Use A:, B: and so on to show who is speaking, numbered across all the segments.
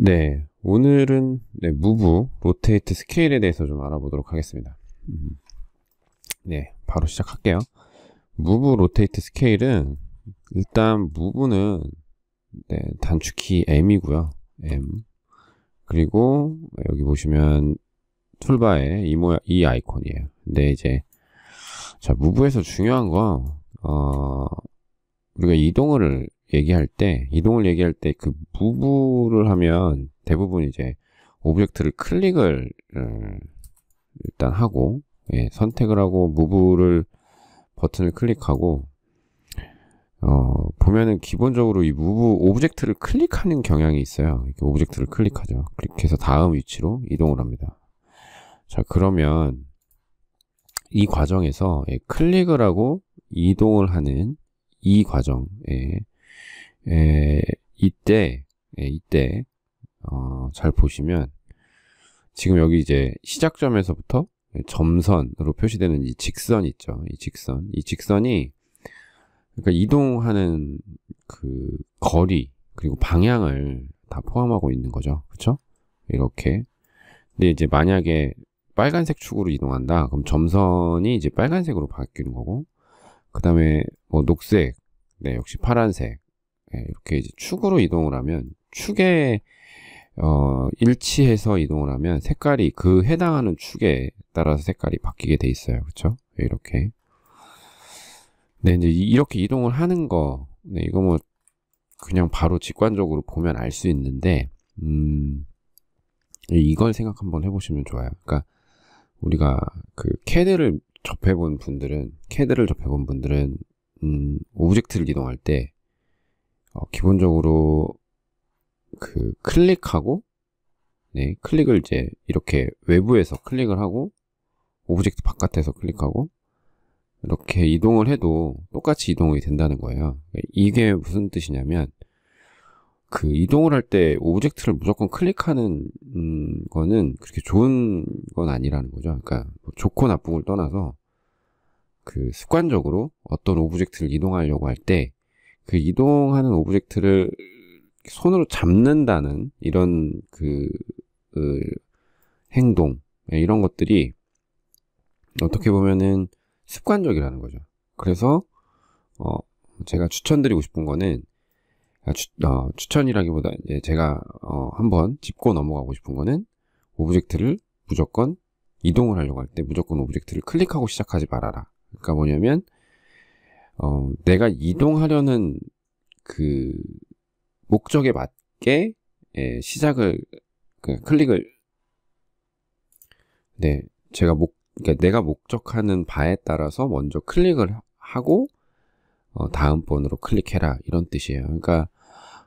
A: 네, 오늘은 네, 무브, 로테이트 스케일에 대해서 좀 알아보도록 하겠습니다. 음, 네, 바로 시작할게요. 무브, 로테이트 스케일은 일단 무브는 네, 단축키 M이고요. M 그리고 여기 보시면 툴바에 이, 모야, 이 아이콘이에요. 근데 이제 자 무브에서 중요한 건 어, 우리가 이동을 얘기할 때 이동을 얘기할 때 그 무브를 하면 대부분 이제 오브젝트를 클릭을 어, 일단 하고 예, 선택을 하고 무브를 버튼을 클릭하고 어, 보면은 기본적으로 이 무브 오브젝트를 클릭하는 경향이 있어요. 이렇게 오브젝트를 클릭하죠. 클릭해서 다음 위치로 이동을 합니다. 자 그러면 이 과정에서 예, 클릭을 하고 이동을 하는 이 과정 예, 에, 이때, 에, 예, 이때, 어, 잘 보시면, 지금 여기 이제 시작점에서부터 점선으로 표시되는 이 직선 있죠. 이 직선. 이 직선이, 그러니까 이동하는 그 거리, 그리고 방향을 다 포함하고 있는 거죠. 그쵸? 이렇게. 근데 이제 만약에 빨간색 축으로 이동한다. 그럼 점선이 이제 빨간색으로 바뀌는 거고, 그 다음에 뭐 녹색, 네, 역시 파란색, 예, 이렇게 이제 축으로 이동을 하면 축에 어, 일치해서 이동을 하면 색깔이 그 해당하는 축에 따라서 색깔이 바뀌게 돼 있어요. 그렇죠? 이렇게. 네, 이제 이렇게 이동을 하는 거. 네, 이거 뭐 그냥 바로 직관적으로 보면 알 수 있는데 음. 네, 이걸 생각 한번 해 보시면 좋아요. 그러니까 우리가 그 캐드를 접해 본 분들은 캐드를 접해 본 분들은 음, 오브젝트를 이동할 때 어, 기본적으로 그 클릭하고 네, 클릭을 이제 이렇게 외부에서 클릭을 하고 오브젝트 바깥에서 클릭하고 이렇게 이동을 해도 똑같이 이동이 된다는 거예요. 이게 무슨 뜻이냐면 그 이동을 할 때 오브젝트를 무조건 클릭하는 음, 거는 그렇게 좋은 건 아니라는 거죠. 그러니까 뭐 좋고 나쁨을 떠나서 그 습관적으로 어떤 오브젝트를 이동하려고 할때 그 이동하는 오브젝트를 손으로 잡는다는 이런 그, 그 행동 예, 이런 것들이 어떻게 보면은 습관적이라는 거죠. 그래서 어 제가 추천드리고 싶은 거는 아, 추, 어, 추천이라기보다 이제 제가 어 한번 짚고 넘어가고 싶은 거는 오브젝트를 무조건 이동을 하려고 할 때 무조건 오브젝트를 클릭하고 시작하지 말아라. 그러니까 뭐냐면 어, 내가 이동하려는 그 목적에 맞게 예, 시작을 그 클릭을 네 제가 목 그러니까 내가 목적하는 바에 따라서 먼저 클릭을 하고 어, 다음 번으로 클릭해라 이런 뜻이에요. 그러니까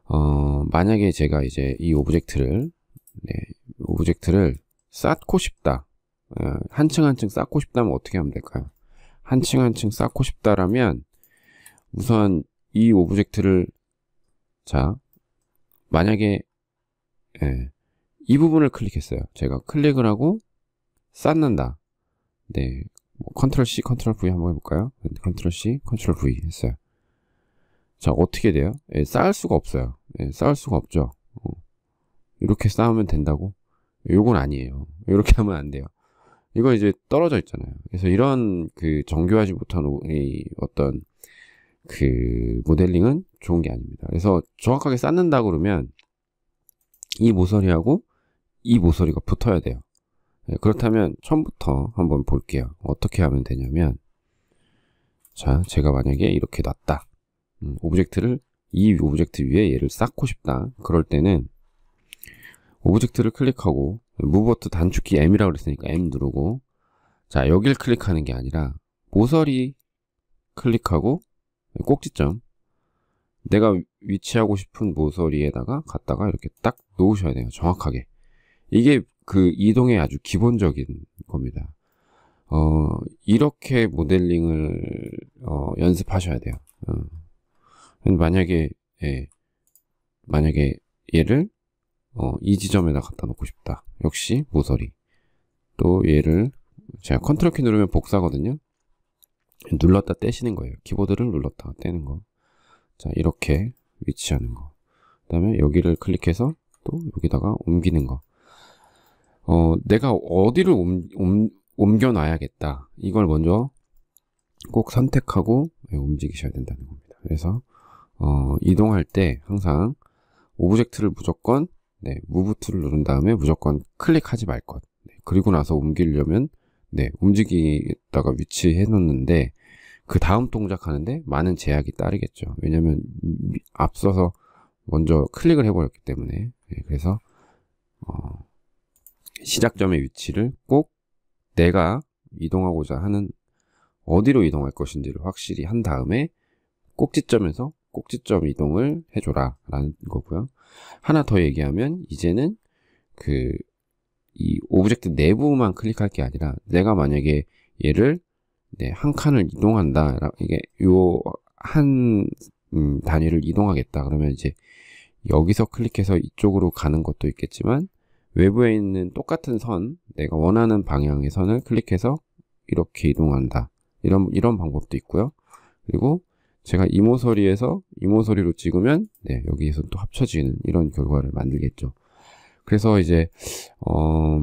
A: 어, 만약에 제가 이제 이 오브젝트를 네, 오브젝트를 쌓고 싶다 어, 한 층 한 층 쌓고 싶다면 어떻게 하면 될까요? 한 층 한 층 쌓고 싶다라면 우선 이 오브젝트를 자 만약에 예, 이 부분을 클릭했어요. 제가 클릭을 하고 쌓는다. 네, 뭐 컨트롤 C, 컨트롤 V 한번 해볼까요? 컨트롤 C, 컨트롤 V 했어요. 자 어떻게 돼요? 예, 쌓을 수가 없어요. 예, 쌓을 수가 없죠. 어. 이렇게 쌓으면 된다고? 요건 아니에요. 이렇게 하면 안 돼요. 이건 이제 떨어져 있잖아요. 그래서 이런 그 정교하지 못한 이 어떤 그 모델링은 좋은 게 아닙니다. 그래서 정확하게 쌓는다 그러면 이 모서리하고 이 모서리가 붙어야 돼요. 네, 그렇다면 처음부터 한번 볼게요. 어떻게 하면 되냐면 자, 제가 만약에 이렇게 놨다. 음, 오브젝트를 이 오브젝트 위에 얘를 쌓고 싶다. 그럴 때는 오브젝트를 클릭하고 무버트 단축키 M이라고 그랬으니까 M 누르고 자, 여길 클릭하는 게 아니라 모서리 클릭하고 꼭지점 내가 위치하고 싶은 모서리에다가 갖다가 이렇게 딱 놓으셔야 돼요. 정확하게. 이게 그 이동의 아주 기본적인 겁니다. 어, 이렇게 모델링을 어, 연습하셔야 돼요. 어. 만약에 예, 만약에 얘를 어, 이 지점에다 갖다 놓고 싶다. 역시 모서리. 또 얘를 제가 컨트롤 키 누르면 복사거든요. 눌렀다 떼시는 거예요. 키보드를 눌렀다 떼는 거. 자, 이렇게 위치하는 거. 그 다음에 여기를 클릭해서 또 여기다가 옮기는 거. 어, 내가 어디를 옮, 옮, 옮겨놔야겠다. 이걸 먼저 꼭 선택하고 예, 움직이셔야 된다는 겁니다. 그래서 어, 이동할 때 항상 오브젝트를 무조건 네, 무브 트를 누른 다음에 무조건 클릭하지 말 것. 네, 그리고 나서 옮기려면 네, 움직이다가 위치해 놓는데 그 다음 동작하는데 많은 제약이 따르겠죠. 왜냐면 앞서서 먼저 클릭을 해버렸기 때문에 네, 그래서 어, 시작점의 위치를 꼭 내가 이동하고자 하는 어디로 이동할 것인지를 확실히 한 다음에 꼭지점에서 꼭지점 이동을 해줘라 라는 거고요. 하나 더 얘기하면 이제는 그이 오브젝트 내부만 클릭할 게 아니라 내가 만약에 얘를 네, 한 칸을 이동한다. 이게 요한 음, 단위를 이동하겠다. 그러면 이제 여기서 클릭해서 이쪽으로 가는 것도 있겠지만 외부에 있는 똑같은 선, 내가 원하는 방향의 선을 클릭해서 이렇게 이동한다. 이런 이런 방법도 있고요. 그리고 제가 이모서리에서 이모서리로 찍으면 네, 여기에서 또 합쳐지는 이런 결과를 만들겠죠. 그래서 이제 어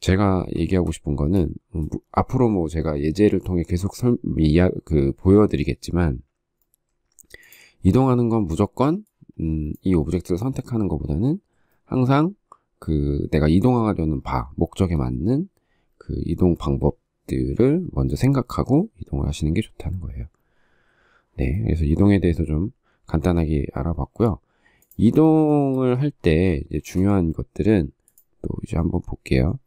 A: 제가 얘기하고 싶은 거는 음, 앞으로 뭐 제가 예제를 통해 계속 설, 이야, 그 보여드리겠지만 이동하는 건 무조건 음, 이 오브젝트를 선택하는 것보다는 항상 그 내가 이동하려는 바 목적에 맞는 그 이동 방법들을 먼저 생각하고 이동을 하시는 게 좋다는 거예요. 네, 그래서 이동에 대해서 좀 간단하게 알아봤고요. 이동을 할 때 중요한 것들은 또 이제 한번 볼게요.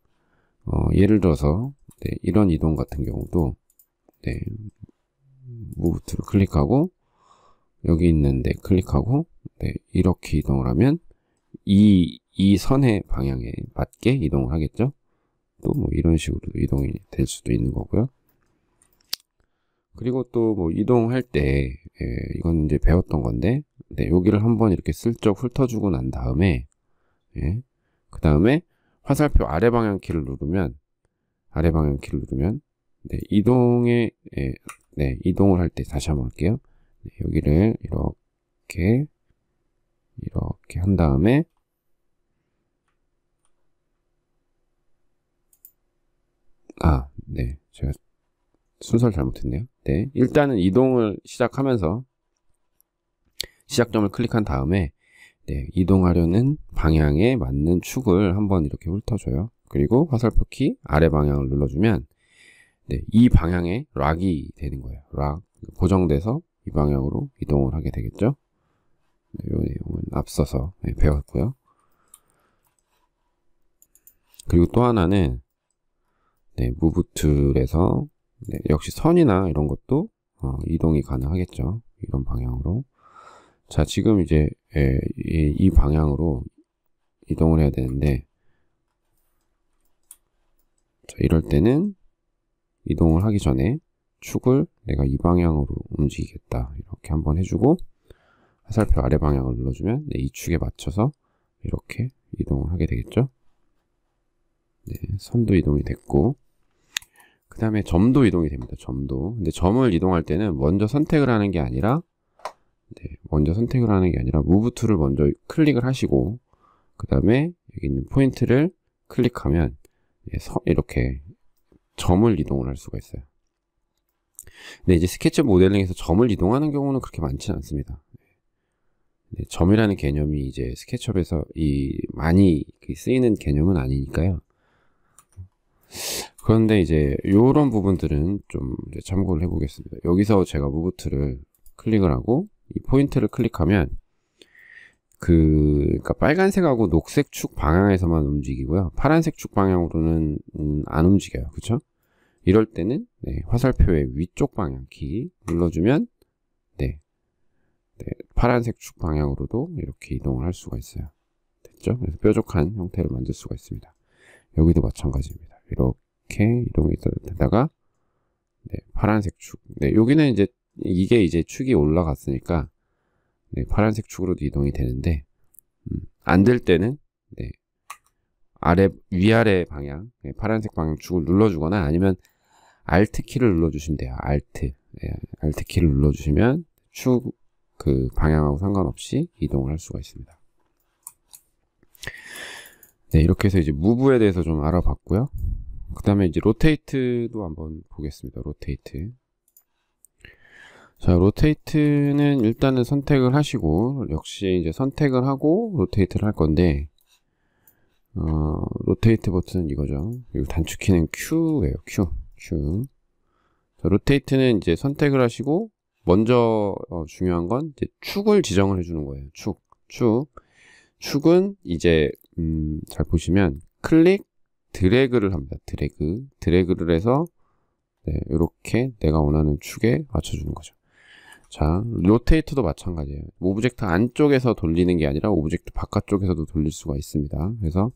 A: 어, 예를 들어서 네, 이런 이동 같은 경우도 네, 무브트를 클릭하고 여기 있는데 클릭하고 네, 이렇게 이동을 하면 이, 이 선의 방향에 맞게 이동을 하겠죠. 또 뭐 이런 식으로 이동이 될 수도 있는 거고요. 그리고 또 뭐 이동할 때 예, 이건 이제 배웠던 건데 네, 여기를 한번 이렇게 슬쩍 훑어주고 난 다음에 예, 그 다음에 화살표 아래 방향 키를 누르면 아래 방향 키를 누르면 네, 이동에 예, 네, 이동을 할 때 다시 한번 할게요. 네, 여기를 이렇게 이렇게 한 다음에 아, 네. 제가 순서를 잘못했네요. 네. 일단은 이동을 시작하면서 시작점을 클릭한 다음에 네, 이동하려는 방향에 맞는 축을 한번 이렇게 훑어줘요. 그리고 화살표 키 아래 방향을 눌러주면 네, 이 방향에 락이 되는 거예요. 락 고정돼서 이 방향으로 이동을 하게 되겠죠. 네, 요 내용은 앞서서 네, 배웠고요. 그리고 또 하나는 네, 무브 툴에서 네, 역시 선이나 이런 것도 어, 이동이 가능하겠죠. 이런 방향으로 자, 지금 이제 예, 이 방향으로 이동을 해야 되는데 자, 이럴 때는 이동을 하기 전에 축을 내가 이 방향으로 움직이겠다 이렇게 한번 해주고 화살표 아래 방향을 눌러주면 네, 이 축에 맞춰서 이렇게 이동을 하게 되겠죠 네, 선도 이동이 됐고 그 다음에 점도 이동이 됩니다 점도 근데 점을 이동할 때는 먼저 선택을 하는 게 아니라 네, 먼저 선택을 하는 게 아니라 무브 툴를 먼저 클릭을 하시고 그 다음에 여기 있는 포인트를 클릭하면 예, 이렇게 점을 이동을 할 수가 있어요. 근 이제 스케치 모델링에서 점을 이동하는 경우는 그렇게 많지는 않습니다. 네, 점이라는 개념이 이제 스케치업에서 이 많이 쓰이는 개념은 아니니까요. 그런데 이제 이런 부분들은 좀 참고를 해보겠습니다. 여기서 제가 무브트를 클릭을 하고 이 포인트를 클릭하면 그 그러니까 빨간색하고 녹색 축 방향에서만 움직이고요. 파란색 축 방향으로는 음, 안 움직여요. 그쵸 이럴 때는 네, 화살표의 위쪽 방향 키 눌러주면 네, 네, 파란색 축 방향으로도 이렇게 이동을 할 수가 있어요. 됐죠? 그래서 뾰족한 형태를 만들 수가 있습니다. 여기도 마찬가지입니다. 이렇게 이동이 되다가 네, 파란색 축. 네, 여기는 이제 이게 이제 축이 올라갔으니까 네, 파란색 축으로도 이동이 되는데 음, 안 될 때는 네, 아래 위아래 방향 네, 파란색 방향 축을 눌러주거나 아니면 Alt 키를 눌러주시면 돼요. Alt 네, Alt 키를 눌러주시면 축 그 방향하고 상관없이 이동을 할 수가 있습니다. 네, 이렇게 해서 이제 무브에 대해서 좀 알아봤고요. 그 다음에 이제 로테이트도 한번 보겠습니다. 로테이트. 자, 로테이트는 일단은 선택을 하시고 역시 이제 선택을 하고 로테이트를 할 건데 어, 로테이트 버튼은 이거죠. 그리고 단축키는 q 에요 Q. Q. 자, 로테이트는 이제 선택을 하시고 먼저 어, 중요한 건 이제 축을 지정을 해 주는 거예요. 축. 축. 축은 이제 음, 잘 보시면 클릭 드래그를 합니다. 드래그. 드래그를 해서 네, 이렇게 내가 원하는 축에 맞춰 주는 거죠. 자, 로테이트도 마찬가지예요. 오브젝트 안쪽에서 돌리는 게 아니라 오브젝트 바깥쪽에서도 돌릴 수가 있습니다. 그래서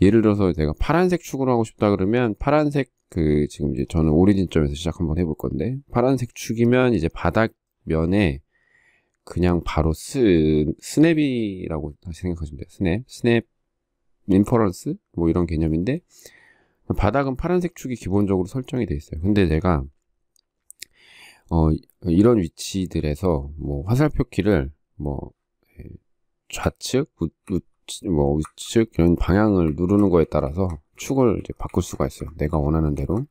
A: 예를 들어서 제가 파란색 축으로 하고 싶다 그러면 파란색 그 지금 이제 저는 오리진점에서 시작 한번 해볼 건데 파란색 축이면 이제 바닥 면에 그냥 바로 스, 스냅이라고 다시 생각하시면 돼요. 스냅, 스냅, 인퍼런스 뭐 이런 개념인데 바닥은 파란색 축이 기본적으로 설정이 돼 있어요. 근데 제가 어, 이런 위치들에서 뭐 화살표 키를 뭐 예, 좌측, 우, 우, 뭐 우측 이런 방향을 누르는 거에 따라서 축을 이제 바꿀 수가 있어요. 내가 원하는 대로.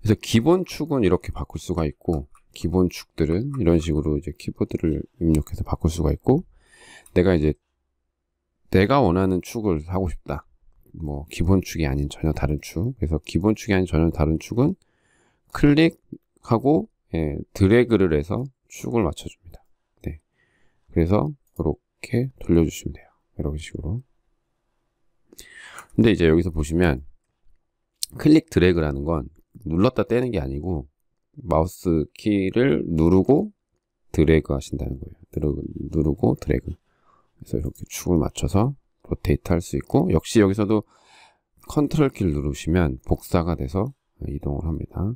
A: 그래서 기본 축은 이렇게 바꿀 수가 있고 기본 축들은 이런 식으로 이제 키보드를 입력해서 바꿀 수가 있고 내가 이제 내가 원하는 축을 하고 싶다. 뭐 기본 축이 아닌 전혀 다른 축. 그래서 기본 축이 아닌 전혀 다른 축은 클릭하고 예, 드래그를 해서 축을 맞춰줍니다. 네. 그래서 이렇게 돌려주시면 돼요. 이런 식으로. 근데 이제 여기서 보시면 클릭 드래그라는 건 눌렀다 떼는 게 아니고 마우스 키를 누르고 드래그 하신다는 거예요. 누르고, 누르고 드래그. 그래서 이렇게 축을 맞춰서 로테이트 할 수 있고 역시 여기서도 컨트롤 키를 누르시면 복사가 돼서 이동을 합니다.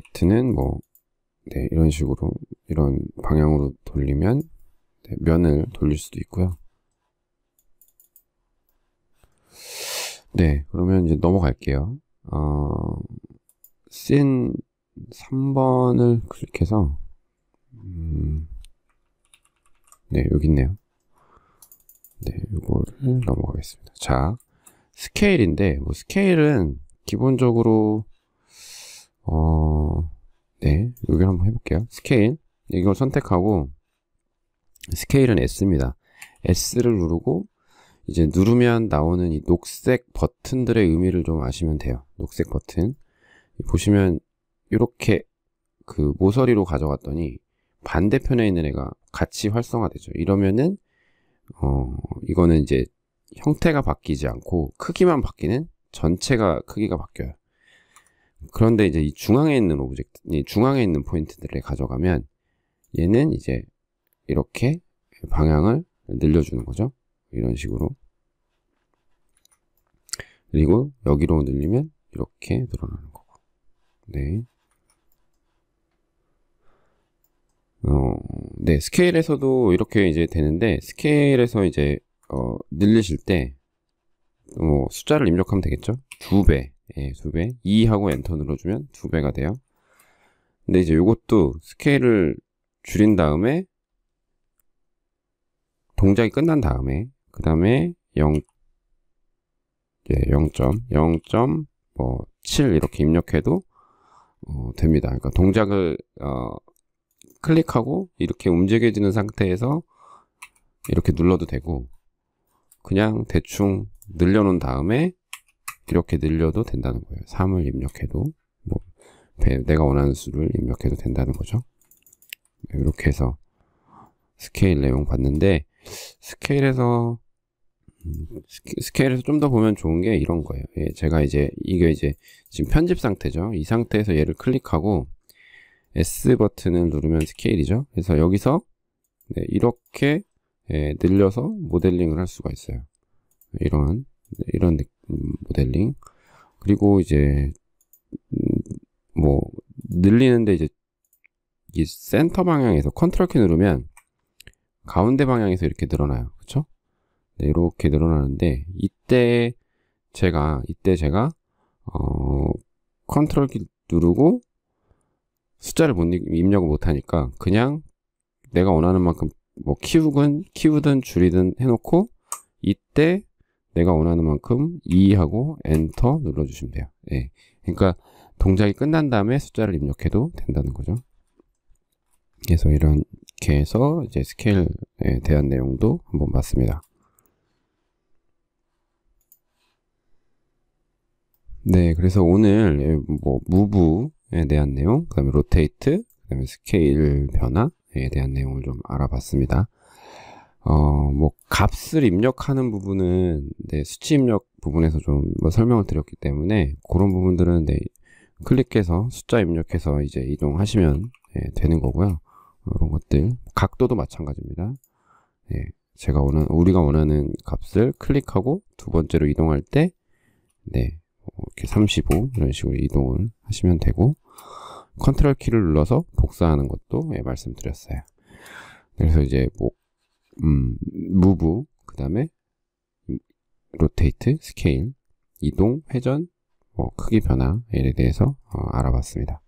A: 데이트는 뭐, 네, 이런 식으로, 이런 방향으로 돌리면, 네, 면을 돌릴 수도 있고요. 네, 그러면 이제 넘어갈게요. 어, 씬 3번을 클릭해서, 음, 네, 여기 있네요. 네, 요거를 음. 넘어가겠습니다. 자, 스케일인데, 뭐, 스케일은 기본적으로 어, 네, 여기를 한번 해볼게요. 스케일, 네, 이걸 선택하고 스케일은 S입니다. S를 누르고 이제 누르면 나오는 이 녹색 버튼들의 의미를 좀 아시면 돼요. 녹색 버튼. 보시면 이렇게 그 모서리로 가져갔더니 반대편에 있는 애가 같이 활성화되죠. 이러면은 어 이거는 이제 형태가 바뀌지 않고 크기만 바뀌는 전체가 크기가 바뀌어요. 그런데 이제 이 중앙에 있는 오브젝트, 이 중앙에 있는 포인트들을 가져가면 얘는 이제 이렇게 방향을 늘려주는 거죠. 이런 식으로. 그리고 여기로 늘리면 이렇게 늘어나는 거고. 네. 어, 네, 스케일에서도 이렇게 이제 되는데, 스케일에서 이제, 어, 늘리실 때, 어, 숫자를 입력하면 되겠죠? 두 배, 예, 두 배. 2 하고 엔터 눌러주면 두 배가 돼요. 근데 이제 이것도 스케일을 줄인 다음에 동작이 끝난 다음에 그 다음에 0 예, 0. 0. 뭐7 이렇게 입력해도 어, 됩니다. 그러니까 동작을 어, 클릭하고 이렇게 움직여지는 상태에서 이렇게 눌러도 되고 그냥 대충 늘려놓은 다음에 이렇게 늘려도 된다는 거예요. 3을 입력해도 뭐 내가 원하는 수를 입력해도 된다는 거죠. 네, 이렇게 해서 스케일 내용 봤는데 스케일에서 음, 스케일에서 좀 더 보면 좋은 게 이런 거예요. 예, 제가 이제 이게 이제 지금 편집 상태죠. 이 상태에서 얘를 클릭하고 S 버튼을 누르면 스케일이죠. 그래서 여기서 네, 이렇게 예, 늘려서 모델링을 할 수가 있어요. 이런 네, 이런 느낌. 모델링 그리고 이제 음, 뭐 늘리는데 이제 이 센터 방향에서 컨트롤 키 누르면 가운데 방향에서 이렇게 늘어나요. 그쵸? 네, 이렇게 늘어나는데 이때 제가 이때 제가 어, 컨트롤 키 누르고 숫자를 못 입력을 못 하니까 그냥 내가 원하는 만큼 뭐 키우든 키우든 줄이든 해놓고 이때 내가 원하는 만큼 2하고 엔터 눌러주시면 돼요. 예. 그러니까 동작이 끝난 다음에 숫자를 입력해도 된다는 거죠. 그래서 이렇게 해서 이제 스케일에 대한 내용도 한번 봤습니다. 네, 그래서 오늘 예, 뭐 무브에 대한 내용, 그다음에 로테이트, 그다음에 스케일 변화에 대한 내용을 좀 알아봤습니다. 어, 뭐, 값을 입력하는 부분은, 네, 수치 입력 부분에서 좀뭐 설명을 드렸기 때문에, 그런 부분들은, 네, 클릭해서 숫자 입력해서 이제 이동하시면 네, 되는 거고요. 이런 것들. 각도도 마찬가지입니다. 네, 제가 원하는, 우리가 원하는 값을 클릭하고 두 번째로 이동할 때, 네, 뭐 이렇게 35 이런 식으로 이동을 하시면 되고, 컨트롤 키를 눌러서 복사하는 것도 예, 말씀드렸어요. 그래서 이제 뭐 음, 무브, 그 다음에 로테이트, 스케일, 이동, 회전, 뭐 크기 변화에 대해서 어, 알아봤습니다.